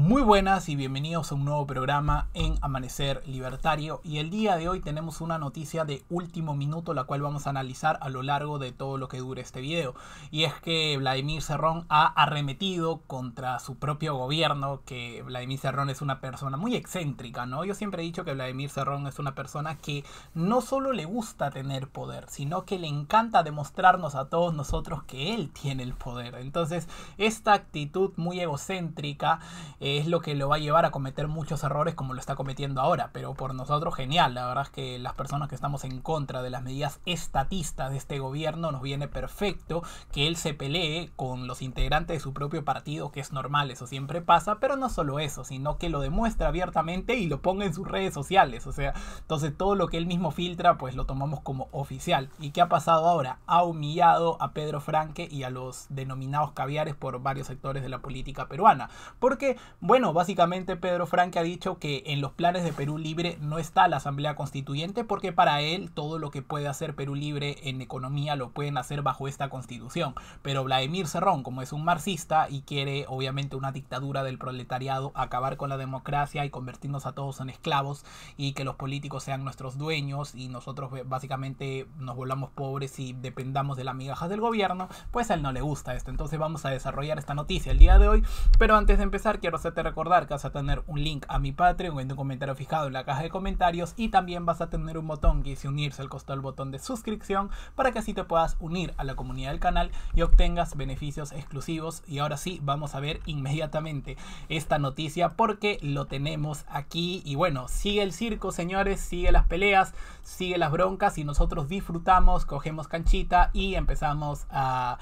Muy buenas y bienvenidos a un nuevo programa en Amanecer Libertario y el día de hoy tenemos una noticia de último minuto la cual vamos a analizar a lo largo de todo lo que dure este video y es que Vladimir Cerrón ha arremetido contra su propio gobierno que Vladimir Cerrón es una persona muy excéntrica, ¿no? Yo siempre he dicho que Vladimir Cerrón es una persona que no solo le gusta tener poder sino que le encanta demostrarnos a todos nosotros que él tiene el poder entonces esta actitud muy egocéntrica es lo que lo va a llevar a cometer muchos errores como lo está cometiendo ahora. Pero por nosotros, genial. La verdad es que las personas que estamos en contra de las medidas estatistas de este gobierno nos viene perfecto que él se pelee con los integrantes de su propio partido, que es normal, eso siempre pasa. Pero no solo eso, sino que lo demuestra abiertamente y lo ponga en sus redes sociales. O sea, entonces todo lo que él mismo filtra, pues lo tomamos como oficial. ¿Y qué ha pasado ahora? Ha humillado a Pedro Franque y a los denominados caviares por varios sectores de la política peruana. Porque bueno, básicamente Pedro Frank ha dicho que en los planes de Perú Libre no está la Asamblea Constituyente porque para él todo lo que puede hacer Perú Libre en economía lo pueden hacer bajo esta constitución. Pero Vladimir Cerrón, como es un marxista y quiere obviamente una dictadura del proletariado, acabar con la democracia y convertirnos a todos en esclavos y que los políticos sean nuestros dueños y nosotros eh, básicamente nos volvamos pobres y dependamos de las migajas del gobierno, pues a él no le gusta esto. Entonces vamos a desarrollar esta noticia el día de hoy. Pero antes de empezar quiero hacerte recordar que vas a tener un link a mi Patreon en un comentario fijado en la caja de comentarios y también vas a tener un botón que dice unirse al costado del botón de suscripción para que así te puedas unir a la comunidad del canal y obtengas beneficios exclusivos. Y ahora sí, vamos a ver inmediatamente esta noticia porque lo tenemos aquí y bueno, sigue el circo señores, sigue las peleas, sigue las broncas y nosotros disfrutamos, cogemos canchita y empezamos a,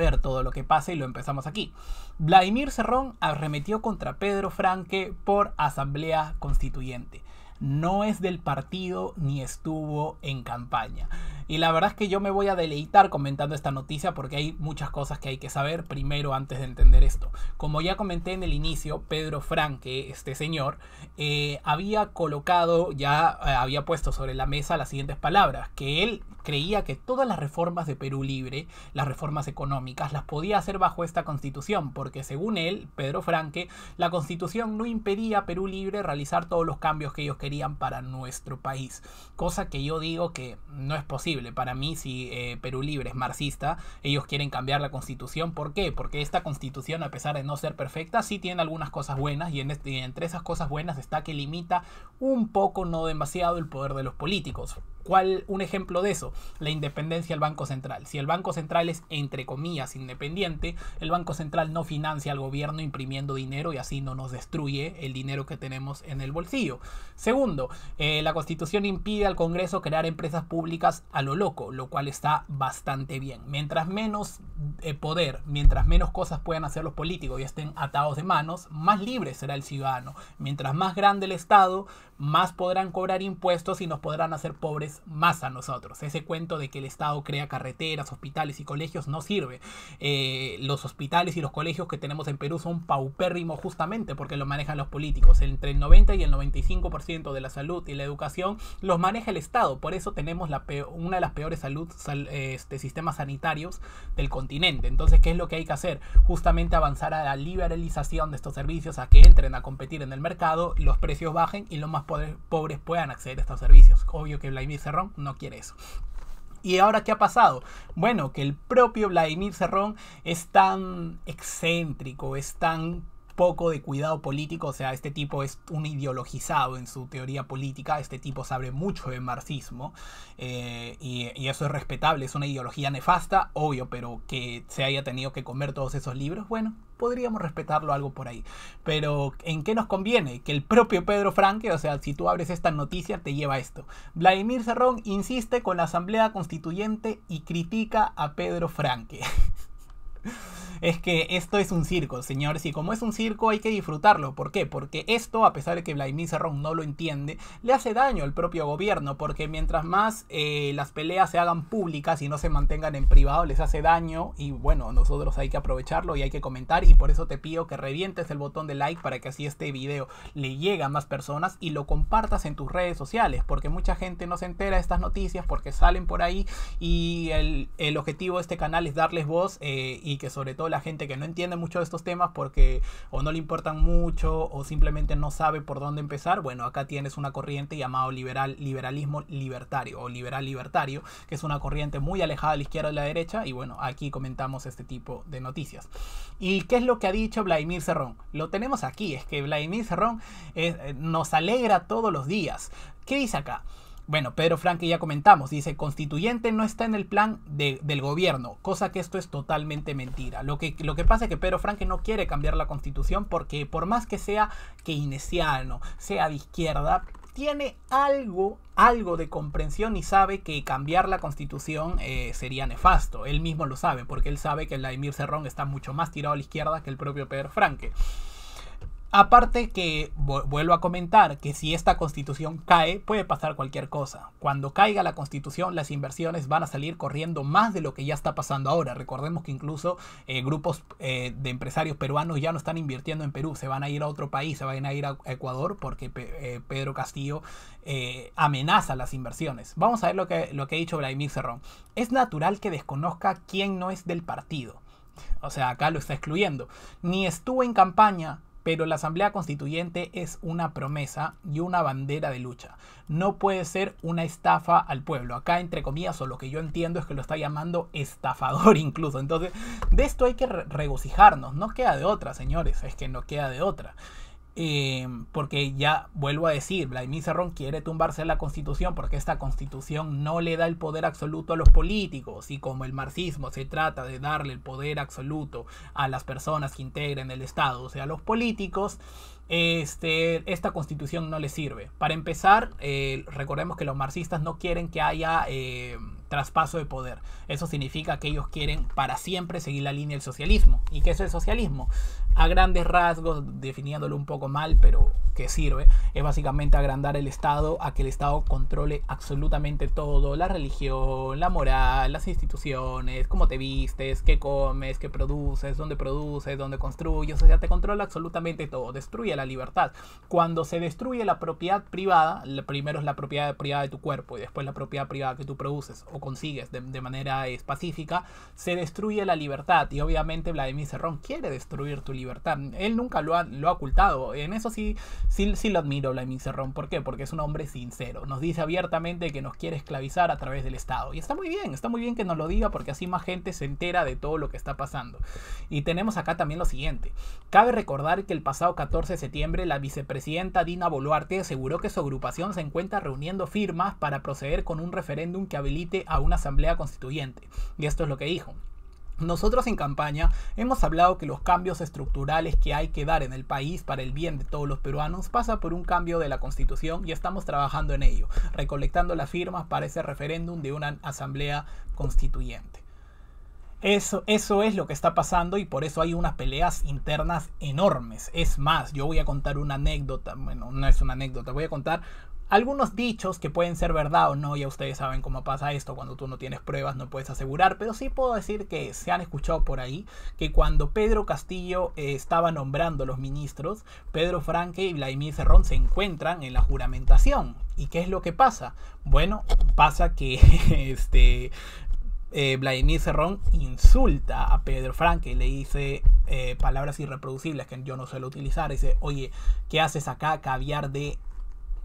ver todo lo que pasa y lo empezamos aquí. Vladimir Cerrón arremetió con contra Pedro Franque por Asamblea Constituyente. No es del partido ni estuvo en campaña. Y la verdad es que yo me voy a deleitar comentando esta noticia porque hay muchas cosas que hay que saber primero antes de entender esto. Como ya comenté en el inicio, Pedro Franque, este señor, eh, había colocado, ya eh, había puesto sobre la mesa las siguientes palabras, que él creía que todas las reformas de Perú Libre, las reformas económicas, las podía hacer bajo esta constitución, porque según él, Pedro Franque, la constitución no impedía a Perú Libre realizar todos los cambios que ellos querían para nuestro país, cosa que yo digo que no es posible. Para mí, si eh, Perú Libre es marxista, ellos quieren cambiar la constitución. ¿Por qué? Porque esta constitución, a pesar de no ser perfecta, sí tiene algunas cosas buenas y, este, entre esas cosas buenas está que limita un poco, no demasiado, el poder de los políticos. ¿Cuál un ejemplo de eso? La independencia del Banco Central. Si el Banco Central es, entre comillas, independiente, el Banco Central no financia al gobierno imprimiendo dinero y así no nos destruye el dinero que tenemos en el bolsillo. Segundo, eh, la Constitución impide al Congreso crear empresas públicas a loco, lo cual está bastante bien. Mientras menos eh, poder, mientras menos cosas puedan hacer los políticos y estén atados de manos, más libre será el ciudadano. Mientras más grande el Estado, más podrán cobrar impuestos y nos podrán hacer pobres más a nosotros. Ese cuento de que el Estado crea carreteras, hospitales y colegios no sirve. Eh, los hospitales y los colegios que tenemos en Perú son paupérrimos justamente porque los manejan los políticos. Entre el 90 y el 95% de la salud y la educación los maneja el Estado. Por eso tenemos la de las peores salud, este, sistemas sanitarios del continente. Entonces, ¿qué es lo que hay que hacer? Justamente avanzar a la liberalización de estos servicios, a que entren a competir en el mercado, los precios bajen y los más pobres puedan acceder a estos servicios. Obvio que Vladimir Cerrón no quiere eso. ¿Y ahora qué ha pasado? Bueno, que el propio Vladimir Cerrón es tan excéntrico, es tan poco de cuidado político, o sea, este tipo es un ideologizado en su teoría política, este tipo sabe mucho de marxismo eh, y, eso es respetable, es una ideología nefasta, obvio, pero que se haya tenido que comer todos esos libros, bueno, podríamos respetarlo algo por ahí. Pero ¿en qué nos conviene? Que el propio Pedro Franque, o sea, si tú abres esta noticia te lleva esto. Vladimir Serrón insiste con la Asamblea Constituyente y critica a Pedro Franque. es que esto es un circo, señores, y como es un circo hay que disfrutarlo. ¿Por qué? Porque esto, a pesar de que Vladimir Serrón no lo entiende, le hace daño al propio gobierno, porque mientras más eh, las peleas se hagan públicas y no se mantengan en privado, les hace daño y bueno, nosotros hay que aprovecharlo y hay que comentar y por eso te pido que revientes el botón de like para que así este video le llegue a más personas y lo compartas en tus redes sociales, porque mucha gente no se entera de estas noticias porque salen por ahí y el, objetivo de este canal es darles voz eh, y que sobre todo la gente que no entiende mucho de estos temas porque o no le importan mucho o simplemente no sabe por dónde empezar, bueno, acá tienes una corriente llamado liberal, liberalismo libertario o liberal libertario, que es una corriente muy alejada de la izquierda y de la derecha y bueno, aquí comentamos este tipo de noticias. ¿Y qué es lo que ha dicho Vladimir Cerrón? Lo tenemos aquí, es que Vladimir Cerrón eh, nos alegra todos los días. ¿Qué dice acá? Bueno, Pedro Franque ya comentamos, dice, constituyente no está en el plan del gobierno, cosa que esto es totalmente mentira. Lo que, lo que pasa es que Pedro Franque no quiere cambiar la constitución porque por más que sea keynesiano, sea de izquierda, tiene algo, algo de comprensión y sabe que cambiar la constitución eh, sería nefasto. Él mismo lo sabe, porque él sabe que Vladimir Cerrón está mucho más tirado a la izquierda que el propio Pedro Franque. Aparte que, vuelvo a comentar, que si esta constitución cae, puede pasar cualquier cosa. Cuando caiga la constitución, las inversiones van a salir corriendo más de lo que ya está pasando ahora. Recordemos que incluso eh, grupos eh, de empresarios peruanos ya no están invirtiendo en Perú, se van a ir a otro país, se van a ir a Ecuador porque eh, Pedro Castillo amenaza las inversiones. Vamos a ver lo que, lo que ha dicho Vladimir Cerrón. Es natural que desconozca quién no es del partido. O sea, acá lo está excluyendo. Ni estuvo en campaña, pero la Asamblea Constituyente es una promesa y una bandera de lucha. No puede ser una estafa al pueblo. Acá, entre comillas, o lo que yo entiendo es que lo está llamando estafador incluso. Entonces, de esto hay que regocijarnos. No queda de otra, señores. Es que no queda de otra. Eh, porque ya vuelvo a decir, Vladimir Serrón quiere tumbarse la constitución porque esta constitución no le da el poder absoluto a los políticos y como el marxismo se trata de darle el poder absoluto a las personas que integren el Estado, o sea, a los políticos, este, esta constitución no le sirve. Para empezar, eh, recordemos que los marxistas no quieren que haya... Eh, traspaso de poder. Eso significa que ellos quieren para siempre seguir la línea del socialismo. ¿Y qué es el socialismo? a grandes rasgos, definiéndolo un poco mal, pero que sirve, es básicamente agrandar el Estado a que el Estado controle absolutamente todo, la religión, la moral, las instituciones, cómo te vistes, qué comes, qué produces, dónde produces, dónde construyes, o sea, te controla absolutamente todo, destruye la libertad. Cuando se destruye la propiedad privada, primero es la propiedad privada de tu cuerpo y después la propiedad privada que tú produces o consigues de, manera eh, pacífica, se destruye la libertad y obviamente Vladimir Serrón quiere destruir tu libertad libertad. Él nunca lo ha, ocultado. En eso sí, sí, sí lo admiro, Vladimir Cerrón. ¿Por qué? Porque es un hombre sincero. Nos dice abiertamente que nos quiere esclavizar a través del Estado. Y está muy bien, está muy bien que nos lo diga porque así más gente se entera de todo lo que está pasando. Y tenemos acá también lo siguiente. Cabe recordar que el pasado 14 de septiembre la vicepresidenta Dina Boluarte aseguró que su agrupación se encuentra reuniendo firmas para proceder con un referéndum que habilite a una asamblea constituyente. Y esto es lo que dijo. Nosotros en campaña hemos hablado que los cambios estructurales que hay que dar en el país para el bien de todos los peruanos pasa por un cambio de la constitución y estamos trabajando en ello, recolectando las firmas para ese referéndum de una asamblea constituyente. Eso, eso es lo que está pasando y por eso hay unas peleas internas enormes. Es más, yo voy a contar una anécdota, bueno, no es una anécdota, voy a contar algunos dichos que pueden ser verdad o no, ya ustedes saben cómo pasa esto, cuando tú no tienes pruebas no puedes asegurar, pero sí puedo decir que se han escuchado por ahí que cuando Pedro Castillo eh, estaba nombrando los ministros, Pedro Franque y Vladimir Cerrón se encuentran en la juramentación. ¿Y qué es lo que pasa? Bueno, pasa que este, eh, Vladimir Cerrón insulta a Pedro Franque, le dice eh, palabras irreproducibles que yo no suelo utilizar, dice, oye, ¿qué haces acá, caviar de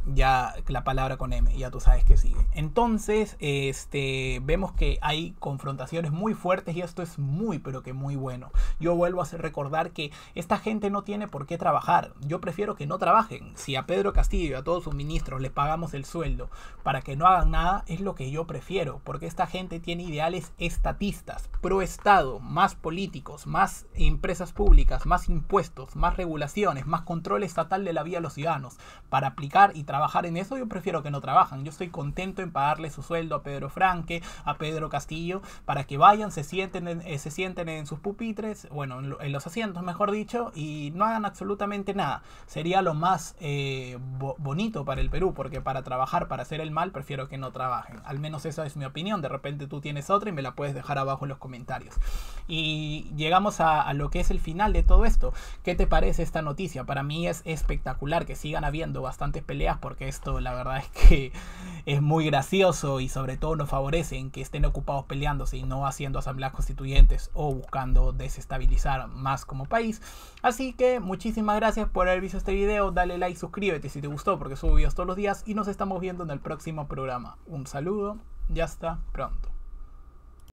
ya la palabra con M, ya tú sabes que sigue. Entonces, este, vemos que hay confrontaciones muy fuertes y esto es muy, pero que muy bueno. Yo vuelvo a recordar que esta gente no tiene por qué trabajar. Yo prefiero que no trabajen. Si a Pedro Castillo y a todos sus ministros les pagamos el sueldo para que no hagan nada, es lo que yo prefiero, porque esta gente tiene ideales estatistas, pro Estado, más políticos, más empresas públicas, más impuestos, más regulaciones, más control estatal de la vida de los ciudadanos, para aplicar y trabajar trabajar en eso, yo prefiero que no trabajan. Yo estoy contento en pagarle su sueldo a Pedro Franque, a Pedro Castillo, para que vayan, se sienten en, eh, se sienten en sus pupitres, bueno, en, los asientos, mejor dicho, y no hagan absolutamente nada. Sería lo más eh, bonito para el Perú, porque para trabajar, para hacer el mal, prefiero que no trabajen. Al menos esa es mi opinión. De repente tú tienes otra y me la puedes dejar abajo en los comentarios. Y llegamos a, a lo que es el final de todo esto. ¿Qué te parece esta noticia? Para mí es espectacular que sigan habiendo bastantes peleas porque esto la verdad es que es muy gracioso y sobre todo nos favorece en que estén ocupados peleándose y no haciendo asambleas constituyentes o buscando desestabilizar más como país. Así que muchísimas gracias por haber visto este video, dale like, suscríbete si te gustó porque subo videos todos los días y nos estamos viendo en el próximo programa. Un saludo y hasta pronto.